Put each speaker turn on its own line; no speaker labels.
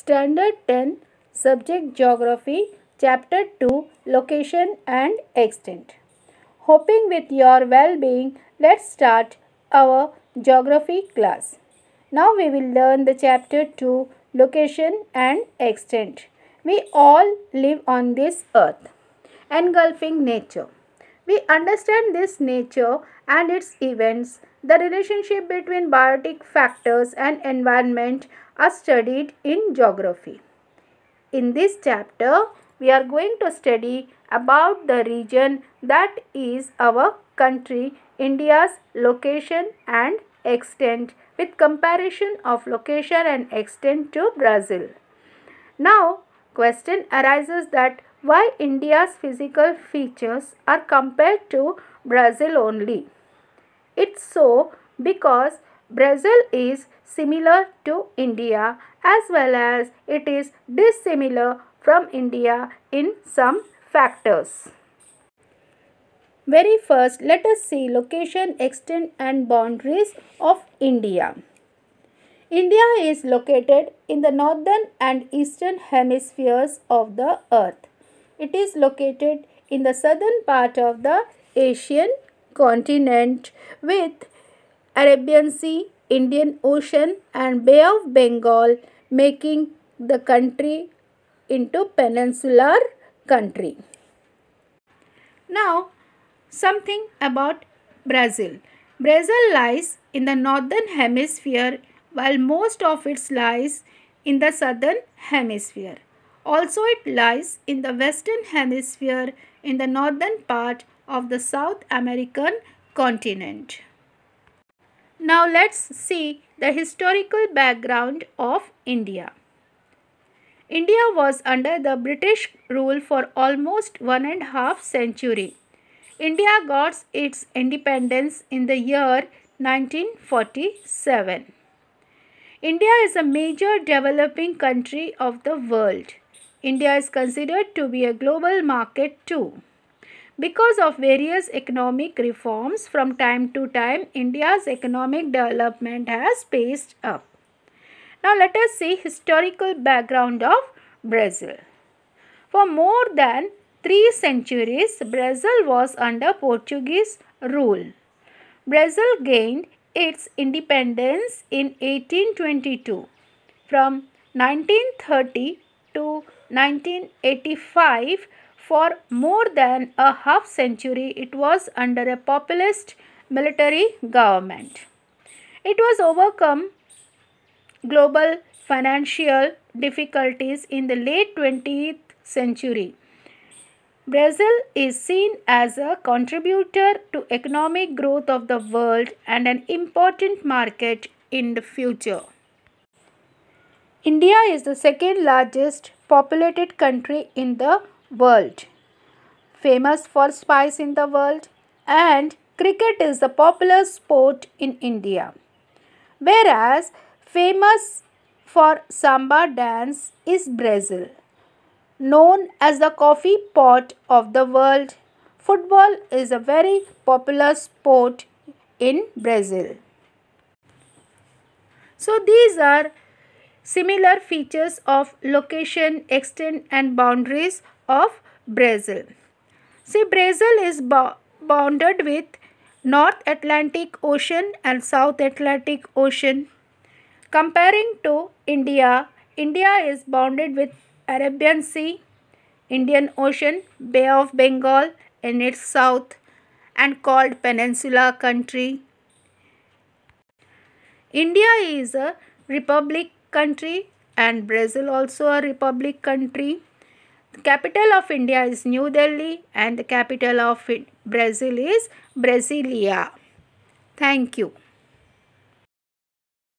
Standard 10, Subject Geography, Chapter 2, Location and Extent. Hoping with your well-being, let's start our Geography class. Now we will learn the Chapter 2, Location and Extent. We all live on this earth, engulfing nature. We understand this nature and its events the relationship between biotic factors and environment are studied in geography. In this chapter, we are going to study about the region that is our country, India's location and extent with comparison of location and extent to Brazil. Now, question arises that why India's physical features are compared to Brazil only. It's so because Brazil is similar to India as well as it is dissimilar from India in some factors. Very first, let us see location, extent and boundaries of India. India is located in the northern and eastern hemispheres of the earth. It is located in the southern part of the Asian continent with Arabian Sea, Indian Ocean and Bay of Bengal making the country into peninsular country. Now something about Brazil. Brazil lies in the northern hemisphere while most of its lies in the southern hemisphere. Also it lies in the western hemisphere in the northern part of the South American continent. Now let's see the historical background of India. India was under the British rule for almost one and a half century. India got its independence in the year 1947. India is a major developing country of the world. India is considered to be a global market too. Because of various economic reforms from time to time, India's economic development has paced up. Now let us see historical background of Brazil. For more than three centuries, Brazil was under Portuguese rule. Brazil gained its independence in 1822. From 1930 to 1985, for more than a half century, it was under a populist military government. It was overcome global financial difficulties in the late 20th century. Brazil is seen as a contributor to economic growth of the world and an important market in the future. India is the second largest populated country in the world. Famous for spice in the world and cricket is a popular sport in India. Whereas famous for samba dance is Brazil, known as the coffee pot of the world. Football is a very popular sport in Brazil. So these are similar features of location, extent and boundaries of Brazil. See, Brazil is bo bounded with North Atlantic Ocean and South Atlantic Ocean. Comparing to India, India is bounded with Arabian Sea, Indian Ocean, Bay of Bengal in its south and called Peninsula country. India is a republic country and Brazil also a republic country. The capital of India is New Delhi and the capital of Brazil is Brasilia. Thank you.